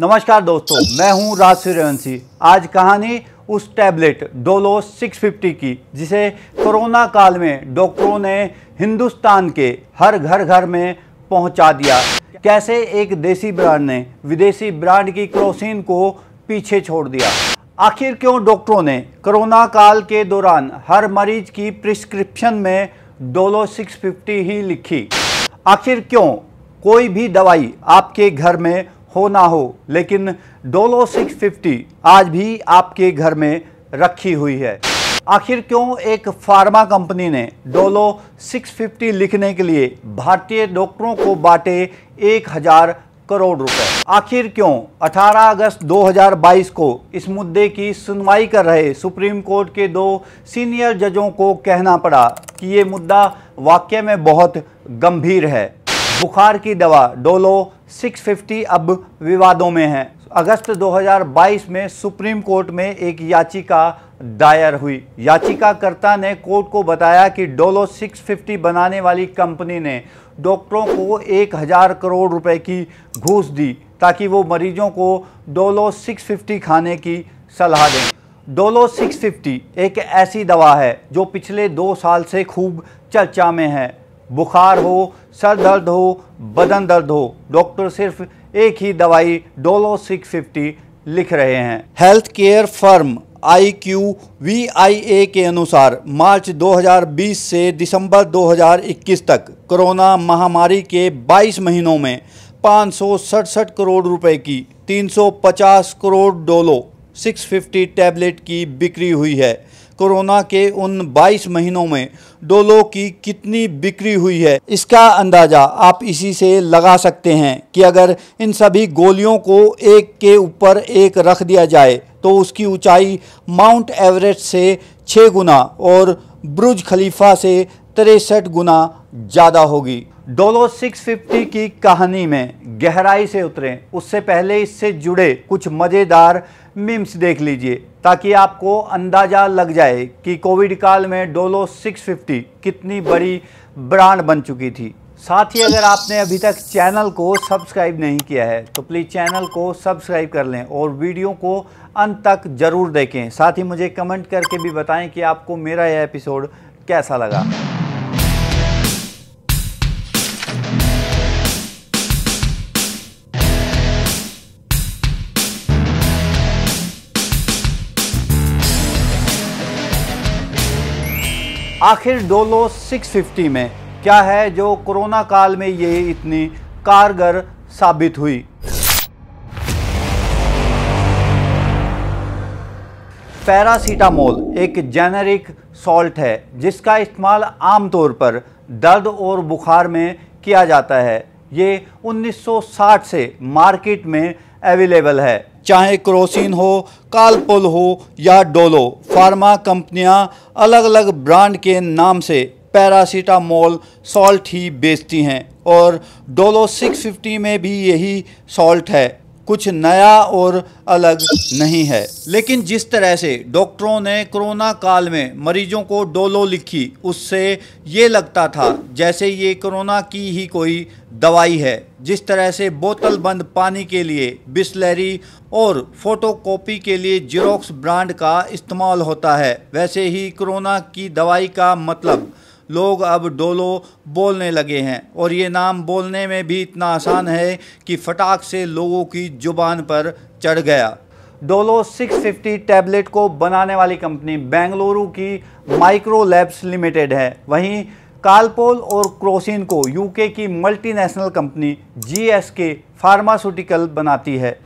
नमस्कार दोस्तों मैं हूं राज सूर्यवंशी आज कहानी उस टैबलेट डोलो 650 की जिसे कोरोना काल में डॉक्टरों ने हिंदुस्तान के हर घर घर में पहुंचा दिया कैसे एक देसी ब्रांड ने विदेशी ब्रांड की क्रोसिन को पीछे छोड़ दिया आखिर क्यों डॉक्टरों ने कोरोना काल के दौरान हर मरीज की प्रिस्क्रिप्शन में डोलो 650 ही लिखी आखिर क्यों कोई भी दवाई आपके घर में हो ना हो लेकिन डोलो 650 आज भी आपके घर में रखी हुई है आखिर क्यों एक फार्मा कंपनी ने डोलो 650 लिखने के लिए भारतीय डॉक्टरों को बांटे एक हजार करोड़ रुपए आखिर क्यों 18 अगस्त 2022 को इस मुद्दे की सुनवाई कर रहे सुप्रीम कोर्ट के दो सीनियर जजों को कहना पड़ा कि ये मुद्दा वाक्य में बहुत गंभीर है बुखार की दवा डोलो 650 अब विवादों में है अगस्त 2022 में सुप्रीम कोर्ट में एक याचिका दायर हुई याचिकाकर्ता ने कोर्ट को बताया कि डोलो 650 बनाने वाली कंपनी ने डॉक्टरों को एक हजार करोड़ रुपए की घूस दी ताकि वो मरीजों को डोलो 650 खाने की सलाह दें डोलो 650 एक ऐसी दवा है जो पिछले दो साल से खूब चर्चा में है बुखार हो सर दर्द हो बदन दर्द हो डॉक्टर सिर्फ एक ही दवाई डोलो 650 लिख रहे हैं health care firm I Q V I A के अनुसार मार्च 2020 से दिसंबर 2021 तक कोरोना महामारी के 22 महीनों में पाँच करोड़ रुपए की 350 करोड़ डोलो 650 टैबलेट की बिक्री हुई है कोरोना के उन 22 महीनों में डोलो की कितनी बिक्री हुई है इसका अंदाज़ा आप इसी से लगा सकते हैं कि अगर इन सभी गोलियों को एक के ऊपर एक रख दिया जाए तो उसकी ऊंचाई माउंट एवरेस्ट से छः गुना और ब्रुज खलीफा से तिरसठ गुना ज़्यादा होगी डोलो 650 की कहानी में गहराई से उतरें उससे पहले इससे जुड़े कुछ मज़ेदार मीम्स देख लीजिए ताकि आपको अंदाज़ा लग जाए कि कोविड काल में डोलो 650 कितनी बड़ी ब्रांड बन चुकी थी साथ ही अगर आपने अभी तक चैनल को सब्सक्राइब नहीं किया है तो प्लीज़ चैनल को सब्सक्राइब कर लें और वीडियो को अंत तक ज़रूर देखें साथ ही मुझे कमेंट करके भी बताएं कि आपको मेरा यह एपिसोड कैसा लगा आखिर डोलो 650 में क्या है जो कोरोना काल में ये इतनी कारगर साबित हुई पैरासीटामोल एक जेनरिक सॉल्ट है जिसका इस्तेमाल आमतौर पर दर्द और बुखार में किया जाता है ये 1960 से मार्केट में अवेलेबल है चाहे क्रोसिन हो कालपुल हो या डोलो फार्मा कंपनियां अलग अलग ब्रांड के नाम से पैरासीटामोल सॉल्ट ही बेचती हैं और डोलो 650 में भी यही सॉल्ट है कुछ नया और अलग नहीं है लेकिन जिस तरह से डॉक्टरों ने कोरोना काल में मरीजों को डोलो लिखी उससे ये लगता था जैसे ये कोरोना की ही कोई दवाई है जिस तरह से बोतल बंद पानी के लिए बिस्लरी और फोटोकॉपी के लिए जीरोक्स ब्रांड का इस्तेमाल होता है वैसे ही कोरोना की दवाई का मतलब लोग अब डोलो बोलने लगे हैं और ये नाम बोलने में भी इतना आसान है कि फटाक से लोगों की जुबान पर चढ़ गया डोलो 650 टैबलेट को बनाने वाली कंपनी बेंगलुरु की माइक्रो लैब्स लिमिटेड है वहीं कालपोल और क्रोसिन को यूके की मल्टीनेशनल कंपनी जीएसके फार्मास्यूटिकल बनाती है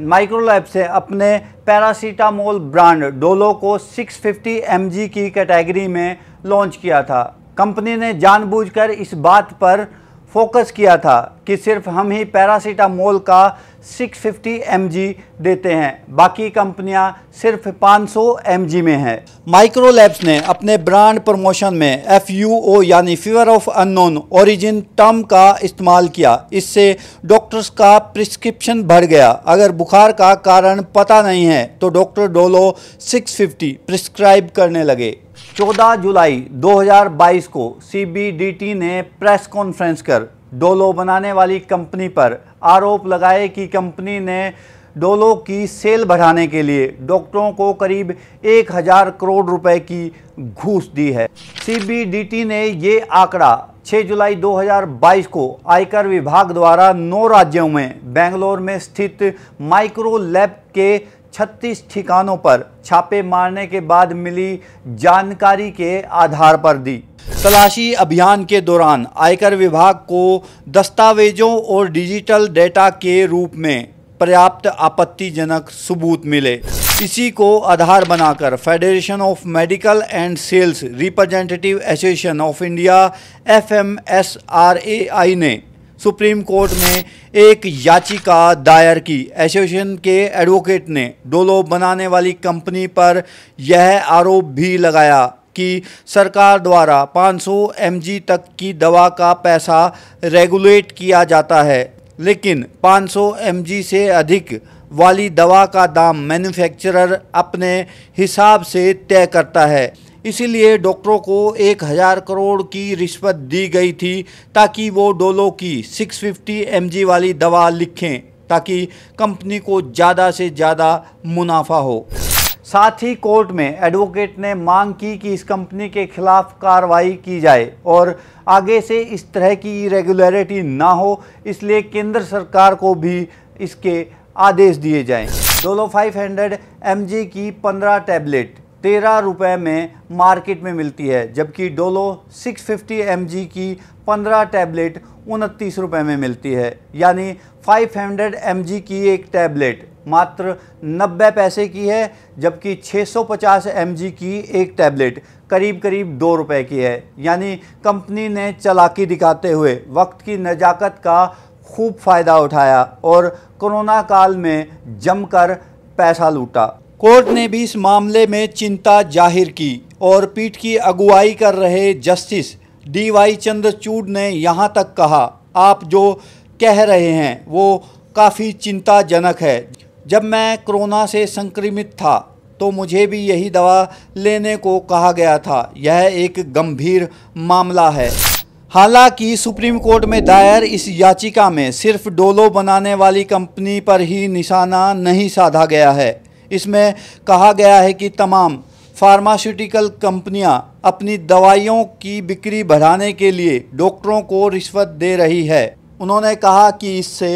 माइक्रोलैब से अपने पैरासीटामोल ब्रांड डोलो को 650 mg की कैटेगरी में लॉन्च किया था कंपनी ने जानबूझकर इस बात पर फोकस किया था कि सिर्फ हम ही पैरासीटामोल का 650 mg देते हैं बाकी कंपनियां सिर्फ 500 mg में हैं माइक्रो लैब्स ने अपने ब्रांड प्रमोशन में एफ यानी fever of unknown origin term का इस्तेमाल किया इससे डॉक्टर्स का प्रिस्क्रिप्शन बढ़ गया अगर बुखार का कारण पता नहीं है तो डॉक्टर डोलो 650 प्रिस्क्राइब करने लगे 14 जुलाई 2022 को सीबीडीटी ने प्रेस कॉन्फ्रेंस कर डोलो बनाने वाली कंपनी पर आरोप लगाए कि कंपनी ने डोलो की सेल बढ़ाने के लिए डॉक्टरों को करीब एक हज़ार करोड़ रुपए की घूस दी है सीबीडीटी ने ये आंकड़ा 6 जुलाई 2022 को आयकर विभाग द्वारा नौ राज्यों में बेंगलोर में स्थित माइक्रो लैब के छत्तीस ठिकानों पर छापे मारने के बाद मिली जानकारी के आधार पर दी तलाशी अभियान के दौरान आयकर विभाग को दस्तावेजों और डिजिटल डेटा के रूप में पर्याप्त आपत्तिजनक सबूत मिले इसी को आधार बनाकर federation of medical and sales representative association of India F ने सुप्रीम कोर्ट में एक याचिका दायर की एसोसिएशन के एडवोकेट ने डोलो बनाने वाली कंपनी पर यह आरोप भी लगाया कि सरकार द्वारा 500 एमजी तक की दवा का पैसा रेगुलेट किया जाता है लेकिन 500 एमजी से अधिक वाली दवा का दाम मैन्युफैक्चरर अपने हिसाब से तय करता है इसीलिए डॉक्टरों को एक हज़ार करोड़ की रिश्वत दी गई थी ताकि वो डोलो की 650 फिफ्टी वाली दवा लिखें ताकि कंपनी को ज़्यादा से ज़्यादा मुनाफा हो साथ ही कोर्ट में एडवोकेट ने मांग की कि इस कंपनी के खिलाफ कार्रवाई की जाए और आगे से इस तरह की इरेगुलरिटी ना हो इसलिए केंद्र सरकार को भी इसके आदेश दिए जाएं। डोलो 500 एमजी की 15 टैबलेट तेरह रुपये में मार्केट में मिलती है जबकि डोलो 650 फिफ्टी की 15 टैबलेट उनतीस रुपये में मिलती है यानी 500 हंड्रेड की एक टैबलेट मात्र 90 पैसे की है जबकि 650 सौ की एक टैबलेट करीब करीब दो रुपए की है यानी कंपनी ने चलाकी दिखाते हुए वक्त की नज़ाकत का खूब फ़ायदा उठाया और कोरोना काल में जमकर पैसा लूटा कोर्ट ने भी इस मामले में चिंता जाहिर की और पीठ की अगुवाई कर रहे जस्टिस डी वाई चंद्रचूड ने यहाँ तक कहा आप जो कह रहे हैं वो काफ़ी चिंताजनक है जब मैं कोरोना से संक्रमित था तो मुझे भी यही दवा लेने को कहा गया था यह एक गंभीर मामला है हालांकि सुप्रीम कोर्ट में दायर इस याचिका में सिर्फ डोलो बनाने वाली कंपनी पर ही निशाना नहीं साधा गया है इसमें कहा गया है कि तमाम फार्मास्यूटिकल कंपनियां अपनी दवाइयों की बिक्री बढ़ाने के लिए डॉक्टरों को रिश्वत दे रही है उन्होंने कहा कि इससे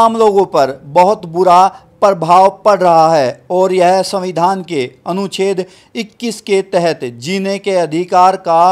आम लोगों पर बहुत बुरा प्रभाव पड़ रहा है और यह संविधान के अनुच्छेद 21 के तहत जीने के अधिकार का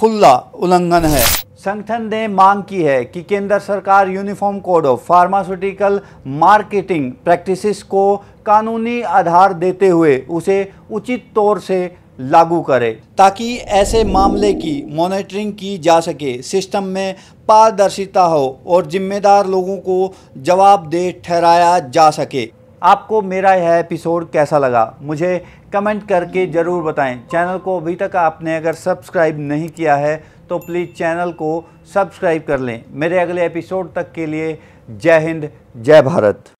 खुला उल्लंघन है संगठन ने मांग की है कि केंद्र सरकार uniform code of pharmaceutical marketing practices को कानूनी आधार देते हुए उसे उचित तौर से लागू करे ताकि ऐसे मामले की मॉनिटरिंग की जा सके सिस्टम में पारदर्शिता हो और जिम्मेदार लोगों को जवाबदेह ठहराया जा सके आपको मेरा यह एपिसोड कैसा लगा मुझे कमेंट करके ज़रूर बताएं चैनल को अभी तक आपने अगर सब्सक्राइब नहीं किया है तो प्लीज़ चैनल को सब्सक्राइब कर लें मेरे अगले एपिसोड तक के लिए जय हिंद जय भारत